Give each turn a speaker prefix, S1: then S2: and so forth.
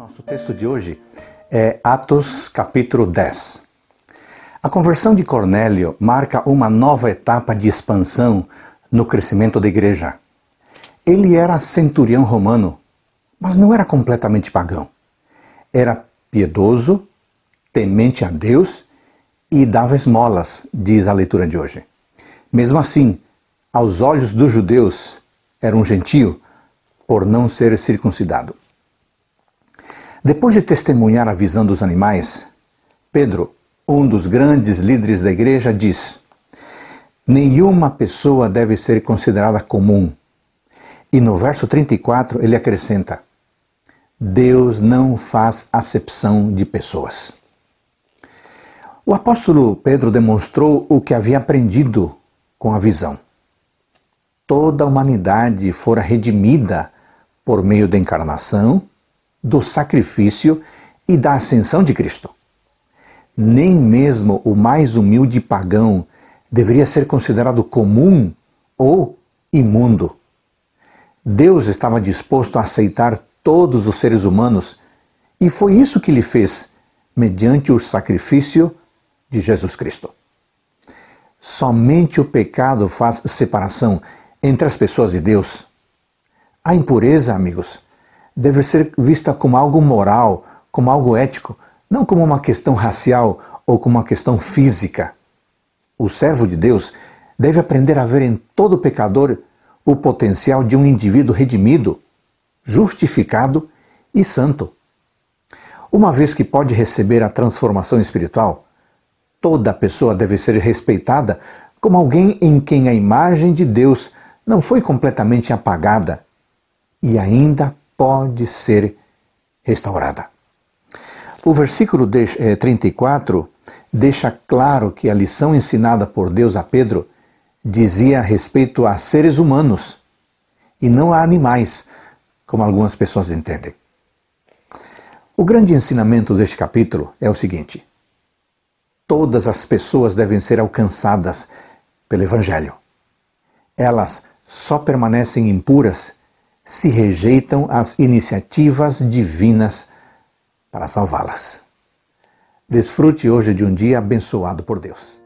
S1: Nosso texto de hoje é Atos capítulo 10. A conversão de Cornélio marca uma nova etapa de expansão no crescimento da igreja. Ele era centurião romano, mas não era completamente pagão. Era piedoso, temente a Deus e dava esmolas, diz a leitura de hoje. Mesmo assim, aos olhos dos judeus, era um gentio por não ser circuncidado. Depois de testemunhar a visão dos animais, Pedro, um dos grandes líderes da igreja, diz: Nenhuma pessoa deve ser considerada comum. E no verso 34 ele acrescenta: Deus não faz acepção de pessoas. O apóstolo Pedro demonstrou o que havia aprendido com a visão. Toda a humanidade fora redimida por meio da encarnação do sacrifício e da ascensão de Cristo. Nem mesmo o mais humilde pagão deveria ser considerado comum ou imundo. Deus estava disposto a aceitar todos os seres humanos e foi isso que ele fez mediante o sacrifício de Jesus Cristo. Somente o pecado faz separação entre as pessoas e Deus. A impureza, amigos, deve ser vista como algo moral, como algo ético, não como uma questão racial ou como uma questão física. O servo de Deus deve aprender a ver em todo pecador o potencial de um indivíduo redimido, justificado e santo. Uma vez que pode receber a transformação espiritual, toda pessoa deve ser respeitada como alguém em quem a imagem de Deus não foi completamente apagada e ainda pode ser restaurada. O versículo 34 eh, deixa claro que a lição ensinada por Deus a Pedro dizia a respeito a seres humanos e não a animais, como algumas pessoas entendem. O grande ensinamento deste capítulo é o seguinte: todas as pessoas devem ser alcançadas pelo Evangelho. Elas só permanecem impuras se rejeitam as iniciativas divinas para salvá-las. Desfrute hoje de um dia abençoado por Deus.